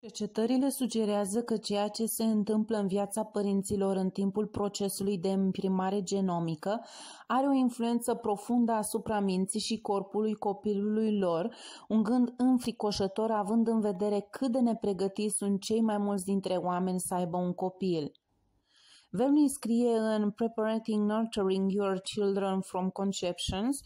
Cercetările sugerează că ceea ce se întâmplă în viața părinților în timpul procesului de imprimare genomică are o influență profundă asupra minții și corpului copilului lor, un gând înfricoșător având în vedere cât de nepregătiți sunt cei mai mulți dintre oameni să aibă un copil. Verni scrie în Preparating Nurturing Your Children from Conceptions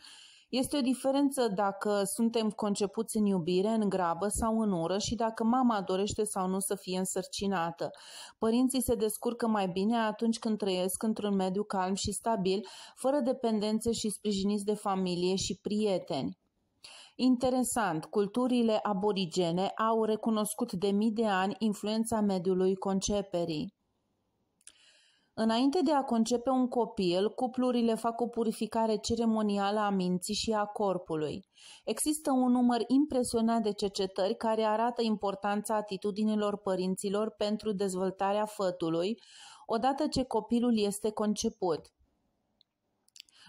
este o diferență dacă suntem concepuți în iubire, în grabă sau în ură și dacă mama dorește sau nu să fie însărcinată. Părinții se descurcă mai bine atunci când trăiesc într-un mediu calm și stabil, fără dependențe și sprijiniți de familie și prieteni. Interesant, culturile aborigene au recunoscut de mii de ani influența mediului conceperii. Înainte de a concepe un copil, cuplurile fac o purificare ceremonială a minții și a corpului. Există un număr impresionant de cercetări care arată importanța atitudinilor părinților pentru dezvoltarea fătului, odată ce copilul este conceput.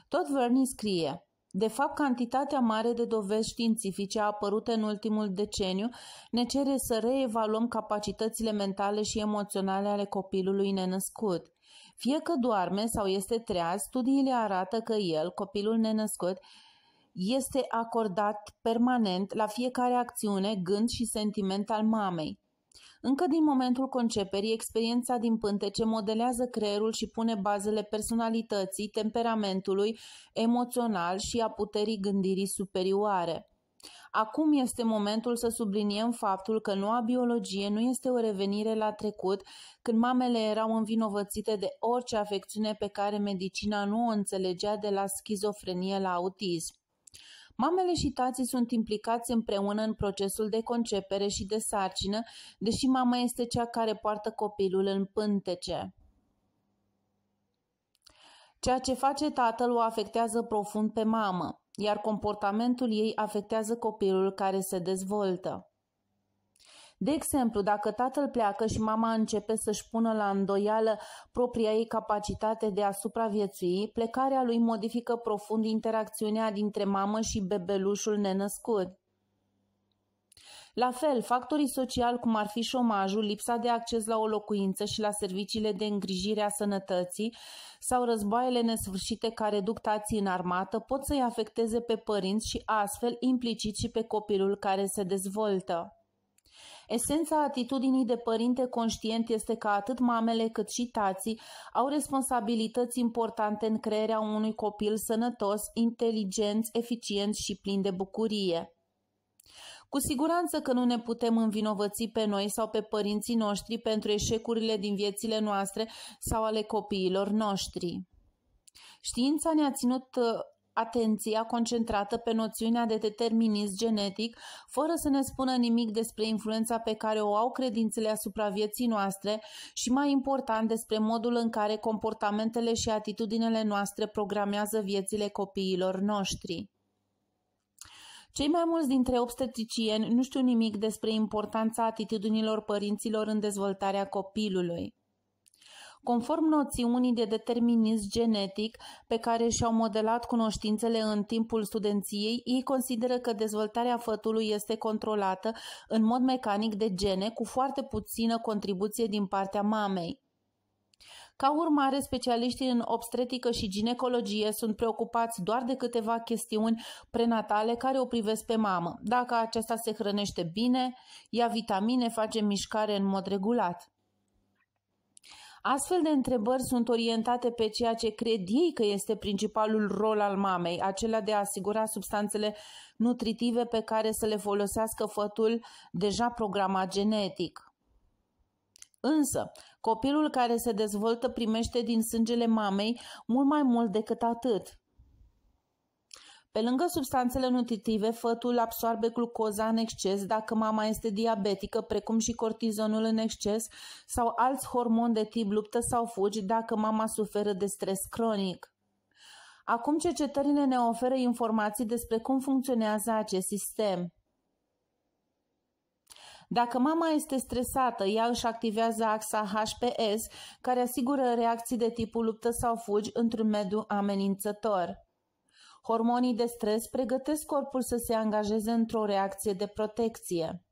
Tot Verney scrie, de fapt, cantitatea mare de dovezi științifice apărut în ultimul deceniu ne cere să reevaluăm capacitățile mentale și emoționale ale copilului nenăscut. Fie că doarme sau este treaz, studiile arată că el, copilul nenăscut, este acordat permanent la fiecare acțiune, gând și sentiment al mamei. Încă din momentul conceperii, experiența din pântece modelează creierul și pune bazele personalității, temperamentului emoțional și a puterii gândirii superioare. Acum este momentul să subliniem faptul că noua biologie nu este o revenire la trecut, când mamele erau învinovățite de orice afecțiune pe care medicina nu o înțelegea de la schizofrenie la autism. Mamele și tații sunt implicați împreună în procesul de concepere și de sarcină, deși mama este cea care poartă copilul în pântece. Ceea ce face tatăl o afectează profund pe mamă iar comportamentul ei afectează copilul care se dezvoltă. De exemplu, dacă tatăl pleacă și mama începe să-și pună la îndoială propria ei capacitate de a supraviețui, plecarea lui modifică profund interacțiunea dintre mamă și bebelușul nenăscut. La fel, factorii sociali, cum ar fi șomajul, lipsa de acces la o locuință și la serviciile de îngrijire a sănătății sau războaiele nesfârșite care duc tații în armată, pot să-i afecteze pe părinți și astfel implicit și pe copilul care se dezvoltă. Esența atitudinii de părinte conștient este că atât mamele cât și tații au responsabilități importante în crearea unui copil sănătos, inteligent, eficient și plin de bucurie. Cu siguranță că nu ne putem învinovăți pe noi sau pe părinții noștri pentru eșecurile din viețile noastre sau ale copiilor noștri. Știința ne-a ținut ă, atenția concentrată pe noțiunea de determinism genetic, fără să ne spună nimic despre influența pe care o au credințele asupra vieții noastre și, mai important, despre modul în care comportamentele și atitudinile noastre programează viețile copiilor noștri. Cei mai mulți dintre obstetricieni nu știu nimic despre importanța atitudinilor părinților în dezvoltarea copilului. Conform noțiunii de determinism genetic pe care și-au modelat cunoștințele în timpul studenției, ei consideră că dezvoltarea fătului este controlată în mod mecanic de gene cu foarte puțină contribuție din partea mamei. Ca urmare, specialiștii în obstetrică și ginecologie sunt preocupați doar de câteva chestiuni prenatale care o privesc pe mamă. Dacă aceasta se hrănește bine, ia vitamine, face mișcare în mod regulat. Astfel de întrebări sunt orientate pe ceea ce cred ei că este principalul rol al mamei, acela de a asigura substanțele nutritive pe care să le folosească fătul deja programat genetic. Însă, copilul care se dezvoltă primește din sângele mamei mult mai mult decât atât. Pe lângă substanțele nutritive, fătul absoarbe glucoza în exces dacă mama este diabetică, precum și cortizonul în exces sau alți hormoni de tip luptă sau fugi dacă mama suferă de stres cronic. Acum cercetările ne oferă informații despre cum funcționează acest sistem. Dacă mama este stresată, ea își activează axa HPS, care asigură reacții de tipul luptă sau fugi într-un mediu amenințător. Hormonii de stres pregătesc corpul să se angajeze într-o reacție de protecție.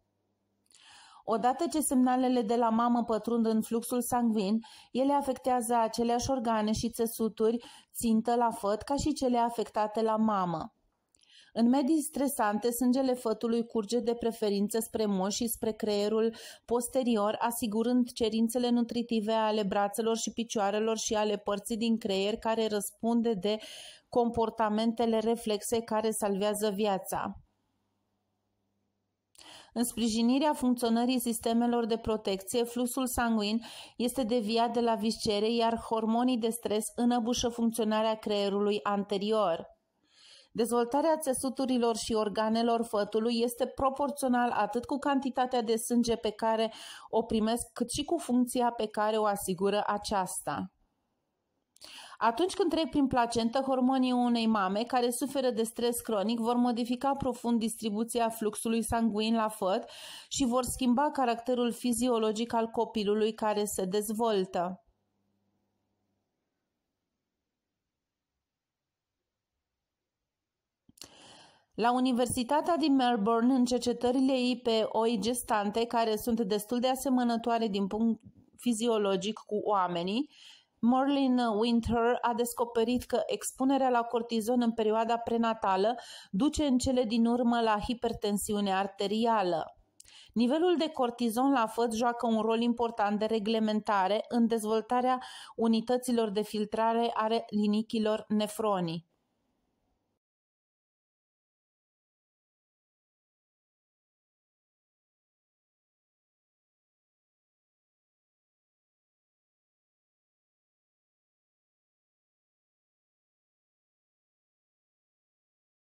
Odată ce semnalele de la mamă pătrund în fluxul sanguin, ele afectează aceleași organe și țesuturi țintă la făt ca și cele afectate la mamă. În medii stresante, sângele fătului curge de preferință spre moș și spre creierul posterior, asigurând cerințele nutritive ale brațelor și picioarelor și ale părții din creier care răspunde de comportamentele reflexe care salvează viața în sprijinirea funcționării sistemelor de protecție, fluxul sanguin este deviat de la viscere, iar hormonii de stres înăbușă funcționarea creierului anterior. Dezvoltarea țesuturilor și organelor fătului este proporțional atât cu cantitatea de sânge pe care o primesc, cât și cu funcția pe care o asigură aceasta. Atunci când trec prin placentă, hormonii unei mame care suferă de stres cronic vor modifica profund distribuția fluxului sanguin la făt și vor schimba caracterul fiziologic al copilului care se dezvoltă. La Universitatea din Melbourne, în cercetările ei pe oi gestante, care sunt destul de asemănătoare din punct fiziologic cu oamenii, Merlin Winter a descoperit că expunerea la cortizon în perioada prenatală duce în cele din urmă la hipertensiune arterială. Nivelul de cortizon la făt joacă un rol important de reglementare în dezvoltarea unităților de filtrare ale linichilor nefronii.